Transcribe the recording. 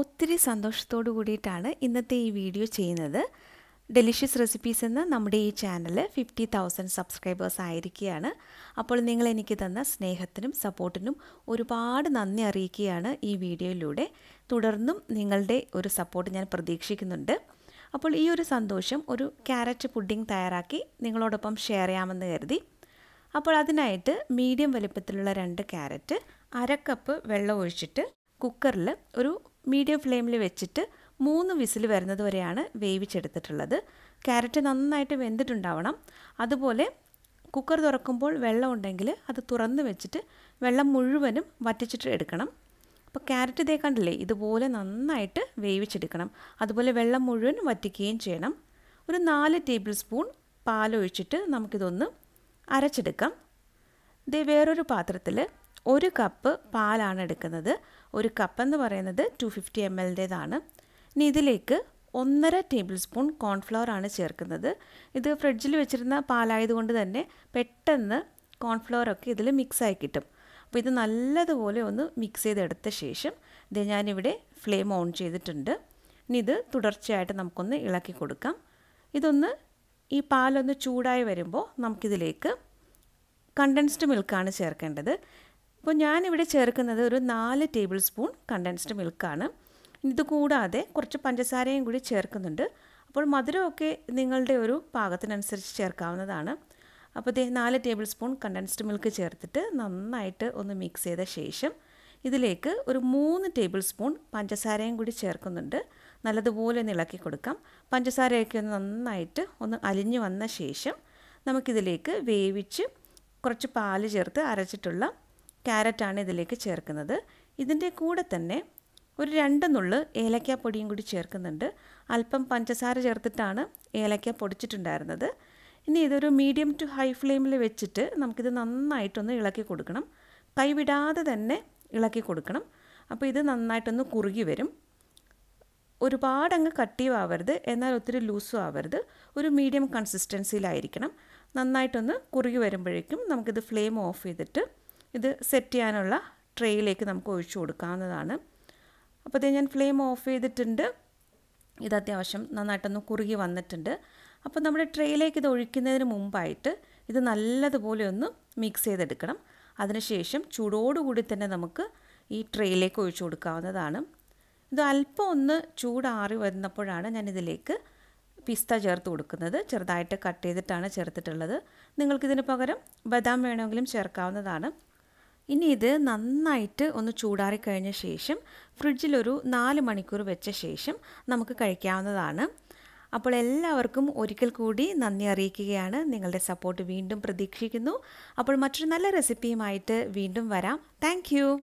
ഒത്തിരി സന്തോഷത്തോടു കൂടിയിട്ടാണ് ഇന്നത്തെ ഈ വീഡിയോ ചെയ്യുന്നത് ഡെലിഷ്യസ് റെസിപ്പീസ് എന്ന നമ്മുടെ ഈ ചാനൽ ഫിഫ്റ്റി തൗസൻഡ് സബ്സ്ക്രൈബേഴ്സ് ആയിരിക്കുകയാണ് അപ്പോൾ നിങ്ങൾ എനിക്ക് തന്ന സ്നേഹത്തിനും സപ്പോർട്ടിനും ഒരുപാട് നന്ദി അറിയിക്കുകയാണ് ഈ വീഡിയോയിലൂടെ തുടർന്നും നിങ്ങളുടെ ഒരു സപ്പോർട്ട് ഞാൻ പ്രതീക്ഷിക്കുന്നുണ്ട് അപ്പോൾ ഈ ഒരു സന്തോഷം ഒരു ക്യാരറ്റ് പുഡിംഗ് തയ്യാറാക്കി നിങ്ങളോടൊപ്പം ഷെയർ ചെയ്യാമെന്ന് കരുതി അപ്പോൾ അതിനായിട്ട് മീഡിയം വലുപ്പത്തിലുള്ള രണ്ട് ക്യാരറ്റ് അര കപ്പ് വെള്ളം ഒഴിച്ചിട്ട് കുക്കറിൽ ഒരു മീഡിയം ഫ്ലെയിമിൽ വെച്ചിട്ട് മൂന്ന് വിസിൽ വരുന്നത് വരെയാണ് വേവിച്ചെടുത്തിട്ടുള്ളത് ക്യാരറ്റ് നന്നായിട്ട് വെന്തിട്ടുണ്ടാവണം അതുപോലെ കുക്കർ തുറക്കുമ്പോൾ വെള്ളം ഉണ്ടെങ്കിൽ അത് തുറന്ന് വെച്ചിട്ട് വെള്ളം മുഴുവനും വറ്റിച്ചിട്ട് എടുക്കണം അപ്പോൾ ക്യാരറ്റ് തേക്കാണ്ടല്ലേ കണ്ടില്ലേ ഇതുപോലെ നന്നായിട്ട് വേവിച്ചെടുക്കണം അതുപോലെ വെള്ളം മുഴുവൻ വറ്റിക്കുകയും ചെയ്യണം ഒരു നാല് ടേബിൾ സ്പൂൺ പാലൊഴിച്ചിട്ട് നമുക്കിതൊന്ന് അരച്ചെടുക്കാം ഇതേ വേറൊരു പാത്രത്തിൽ ഒരു കപ്പ് പാലാണ് എടുക്കുന്നത് ഒരു കപ്പ് എന്ന് പറയുന്നത് ടു ഫിഫ്റ്റി എം എല്ലിൻ്റേതാണ് ഇനി ഇതിലേക്ക് ഒന്നര ടേബിൾ സ്പൂൺ കോൺഫ്ലവർ ആണ് ചേർക്കുന്നത് ഇത് ഫ്രിഡ്ജിൽ വെച്ചിരുന്ന പാലായതുകൊണ്ട് തന്നെ പെട്ടെന്ന് കോൺഫ്ലവറൊക്കെ ഇതിൽ മിക്സായി കിട്ടും അപ്പോൾ ഇത് നല്ലതുപോലെ ഒന്ന് മിക്സ് ചെയ്തെടുത്ത ശേഷം ഇത് ഞാനിവിടെ ഫ്ലെയിം ഓൺ ചെയ്തിട്ടുണ്ട് ഇനി ഇത് തുടർച്ചയായിട്ട് നമുക്കൊന്ന് ഇളക്കി കൊടുക്കാം ഇതൊന്ന് ഈ പാലൊന്ന് ചൂടായി വരുമ്പോൾ നമുക്കിതിലേക്ക് കണ്ടൻസ്ഡ് മിൽക്കാണ് ചേർക്കേണ്ടത് അപ്പോൾ ഞാനിവിടെ ചേർക്കുന്നത് ഒരു നാല് ടേബിൾ സ്പൂൺ കണ്ടൻസ്ഡ് മിൽക്കാണ് ഇത് കൂടാതെ കുറച്ച് പഞ്ചസാരയും കൂടി ചേർക്കുന്നുണ്ട് അപ്പോൾ മധുരമൊക്കെ നിങ്ങളുടെ ഒരു പാകത്തിനനുസരിച്ച് ചേർക്കാവുന്നതാണ് അപ്പോൾ ഇതേ നാല് ടേബിൾ സ്പൂൺ കണ്ടൻസ്ഡ് മിൽക്ക് ചേർത്തിട്ട് നന്നായിട്ട് ഒന്ന് മിക്സ് ചെയ്ത ശേഷം ഇതിലേക്ക് ഒരു മൂന്ന് ടേബിൾ സ്പൂൺ പഞ്ചസാരയും കൂടി ചേർക്കുന്നുണ്ട് നല്ലതുപോലെ ഒന്ന് ഇളക്കി കൊടുക്കാം പഞ്ചസാരയൊക്കെ ഒന്ന് നന്നായിട്ട് ഒന്ന് അലിഞ്ഞു വന്ന ശേഷം നമുക്കിതിലേക്ക് വേവിച്ച് കുറച്ച് പാല് ചേർത്ത് അരച്ചിട്ടുള്ള ക്യാരറ്റാണ് ഇതിലേക്ക് ചേർക്കുന്നത് ഇതിൻ്റെ കൂടെ തന്നെ ഒരു രണ്ട് നുള്ള് പൊടിയും കൂടി ചേർക്കുന്നുണ്ട് അല്പം പഞ്ചസാര ചേർത്തിട്ടാണ് ഏലക്ക പൊടിച്ചിട്ടുണ്ടായിരുന്നത് ഇനി ഇതൊരു മീഡിയം ടു ഹൈ ഫ്ലെയിമിൽ വെച്ചിട്ട് നമുക്കിത് നന്നായിട്ടൊന്ന് ഇളക്കി കൊടുക്കണം കൈവിടാതെ തന്നെ ഇളക്കി കൊടുക്കണം അപ്പോൾ ഇത് നന്നായിട്ടൊന്ന് കുറുകി വരും ഒരുപാട് അങ്ങ് കട്ടിയും ആവരുത് എന്നാൽ ഒത്തിരി ലൂസും ആവരുത് ഒരു മീഡിയം കൺസിസ്റ്റൻസിയിലായിരിക്കണം നന്നായിട്ടൊന്ന് കുറുകി വരുമ്പോഴേക്കും നമുക്കിത് ഫ്ലെയിം ഓഫ് ചെയ്തിട്ട് ഇത് സെറ്റ് ചെയ്യാനുള്ള ട്രേയിലേക്ക് നമുക്ക് ഒഴിച്ചു കൊടുക്കാവുന്നതാണ് അപ്പോഴത്തേ ഞാൻ ഫ്ലെയിം ഓഫ് ചെയ്തിട്ടുണ്ട് ഇത് അത്യാവശ്യം നന്നായിട്ടൊന്ന് കുറുകി വന്നിട്ടുണ്ട് അപ്പോൾ നമ്മുടെ ട്രേയിലേക്ക് ഇത് ഒഴിക്കുന്നതിന് മുമ്പായിട്ട് ഇത് നല്ലതുപോലെ ഒന്ന് മിക്സ് ചെയ്തെടുക്കണം അതിനുശേഷം ചൂടോടുകൂടി തന്നെ നമുക്ക് ഈ ട്രേയിലേക്ക് ഒഴിച്ചു കൊടുക്കാവുന്നതാണ് ഇത് അല്പം ഒന്ന് ചൂടാറി വരുന്നപ്പോഴാണ് ഞാൻ ഇതിലേക്ക് പിസ്ത ചേർത്ത് കൊടുക്കുന്നത് ചെറുതായിട്ട് കട്ട് ചെയ്തിട്ടാണ് ചേർത്തിട്ടുള്ളത് നിങ്ങൾക്കിതിന് പകരം ബദാം വേണമെങ്കിലും ചേർക്കാവുന്നതാണ് ഇനി ഇത് നന്നായിട്ട് ഒന്ന് ചൂടാറി കഴിഞ്ഞ ശേഷം ഫ്രിഡ്ജിലൊരു നാല് മണിക്കൂർ വെച്ച ശേഷം നമുക്ക് കഴിക്കാവുന്നതാണ് അപ്പോൾ എല്ലാവർക്കും ഒരിക്കൽ കൂടി നന്ദി അറിയിക്കുകയാണ് നിങ്ങളുടെ സപ്പോർട്ട് വീണ്ടും പ്രതീക്ഷിക്കുന്നു അപ്പോൾ മറ്റൊരു നല്ല റെസിപ്പിയുമായിട്ട് വീണ്ടും വരാം താങ്ക്